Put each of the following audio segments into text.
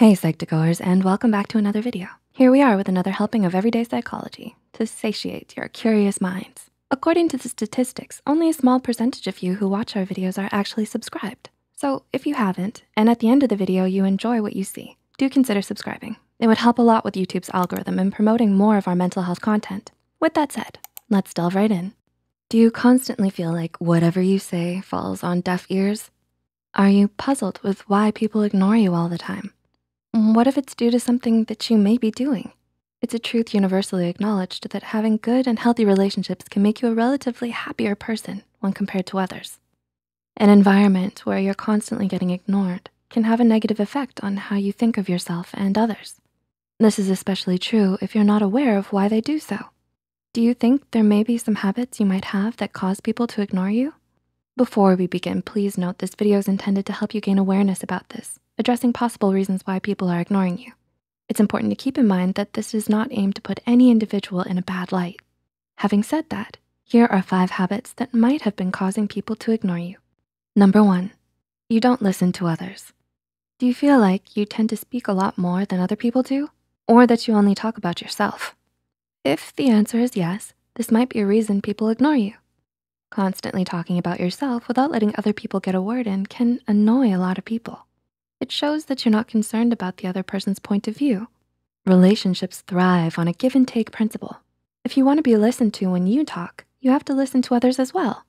Hey, Psych2Goers, and welcome back to another video. Here we are with another helping of everyday psychology to satiate your curious minds. According to the statistics, only a small percentage of you who watch our videos are actually subscribed. So if you haven't, and at the end of the video you enjoy what you see, do consider subscribing. It would help a lot with YouTube's algorithm in promoting more of our mental health content. With that said, let's delve right in. Do you constantly feel like whatever you say falls on deaf ears? Are you puzzled with why people ignore you all the time? Mm, what if it's due to something that you may be doing? It's a truth universally acknowledged that having good and healthy relationships can make you a relatively happier person when compared to others. An environment where you're constantly getting ignored can have a negative effect on how you think of yourself and others. This is especially true if you're not aware of why they do so. Do you think there may be some habits you might have that cause people to ignore you? Before we begin, please note this video is intended to help you gain awareness about this addressing possible reasons why people are ignoring you. It's important to keep in mind that this is not aimed to put any individual in a bad light. Having said that, here are five habits that might have been causing people to ignore you. Number one, you don't listen to others. Do you feel like you tend to speak a lot more than other people do? Or that you only talk about yourself? If the answer is yes, this might be a reason people ignore you. Constantly talking about yourself without letting other people get a word in can annoy a lot of people. It shows that you're not concerned about the other person's point of view. Relationships thrive on a give and take principle. If you wanna be listened to when you talk, you have to listen to others as well.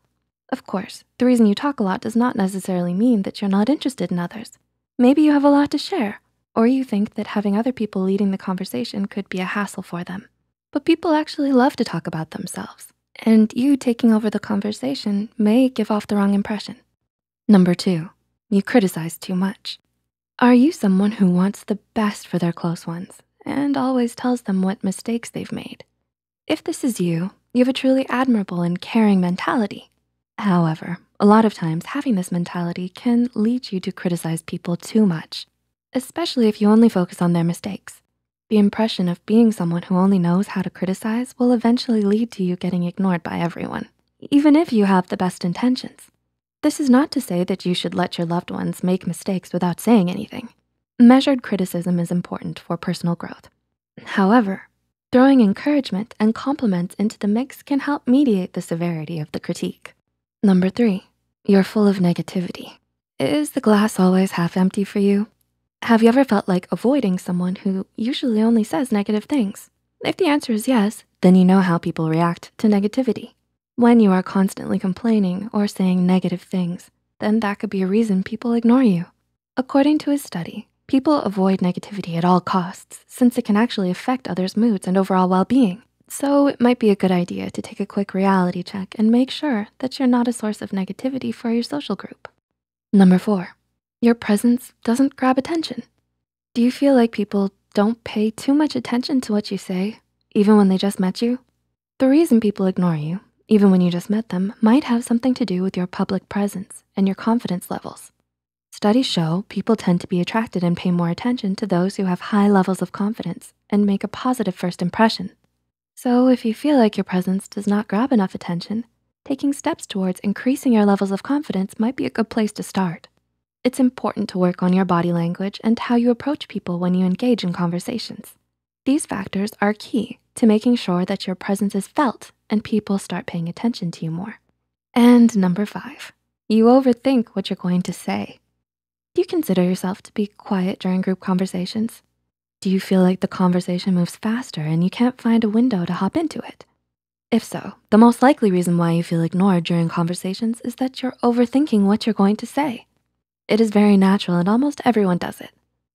Of course, the reason you talk a lot does not necessarily mean that you're not interested in others. Maybe you have a lot to share, or you think that having other people leading the conversation could be a hassle for them. But people actually love to talk about themselves, and you taking over the conversation may give off the wrong impression. Number two, you criticize too much. Are you someone who wants the best for their close ones and always tells them what mistakes they've made? If this is you, you have a truly admirable and caring mentality. However, a lot of times having this mentality can lead you to criticize people too much, especially if you only focus on their mistakes. The impression of being someone who only knows how to criticize will eventually lead to you getting ignored by everyone, even if you have the best intentions. This is not to say that you should let your loved ones make mistakes without saying anything. Measured criticism is important for personal growth. However, throwing encouragement and compliments into the mix can help mediate the severity of the critique. Number three, you're full of negativity. Is the glass always half empty for you? Have you ever felt like avoiding someone who usually only says negative things? If the answer is yes, then you know how people react to negativity. When you are constantly complaining or saying negative things, then that could be a reason people ignore you. According to his study, people avoid negativity at all costs since it can actually affect others' moods and overall well-being. So it might be a good idea to take a quick reality check and make sure that you're not a source of negativity for your social group. Number four, your presence doesn't grab attention. Do you feel like people don't pay too much attention to what you say, even when they just met you? The reason people ignore you even when you just met them, might have something to do with your public presence and your confidence levels. Studies show people tend to be attracted and pay more attention to those who have high levels of confidence and make a positive first impression. So if you feel like your presence does not grab enough attention, taking steps towards increasing your levels of confidence might be a good place to start. It's important to work on your body language and how you approach people when you engage in conversations. These factors are key to making sure that your presence is felt and people start paying attention to you more. And number five, you overthink what you're going to say. Do you consider yourself to be quiet during group conversations? Do you feel like the conversation moves faster and you can't find a window to hop into it? If so, the most likely reason why you feel ignored during conversations is that you're overthinking what you're going to say. It is very natural and almost everyone does it.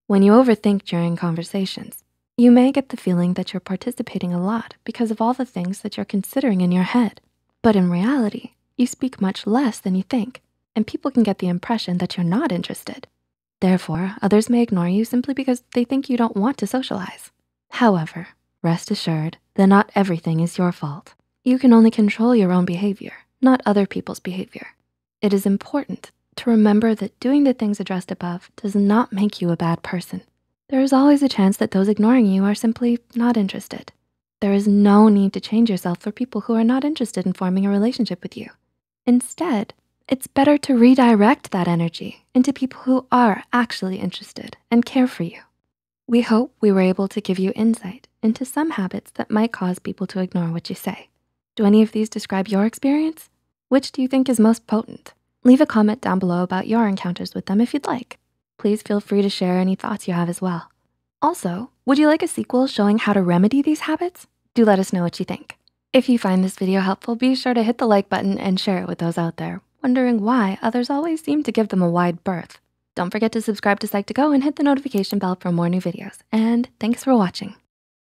When you overthink during conversations, you may get the feeling that you're participating a lot because of all the things that you're considering in your head. But in reality, you speak much less than you think, and people can get the impression that you're not interested. Therefore, others may ignore you simply because they think you don't want to socialize. However, rest assured that not everything is your fault. You can only control your own behavior, not other people's behavior. It is important to remember that doing the things addressed above does not make you a bad person there is always a chance that those ignoring you are simply not interested. There is no need to change yourself for people who are not interested in forming a relationship with you. Instead, it's better to redirect that energy into people who are actually interested and care for you. We hope we were able to give you insight into some habits that might cause people to ignore what you say. Do any of these describe your experience? Which do you think is most potent? Leave a comment down below about your encounters with them if you'd like. Please feel free to share any thoughts you have as well. Also, would you like a sequel showing how to remedy these habits? Do let us know what you think. If you find this video helpful, be sure to hit the like button and share it with those out there wondering why others always seem to give them a wide berth. Don't forget to subscribe to Psych2Go and hit the notification bell for more new videos. And thanks for watching.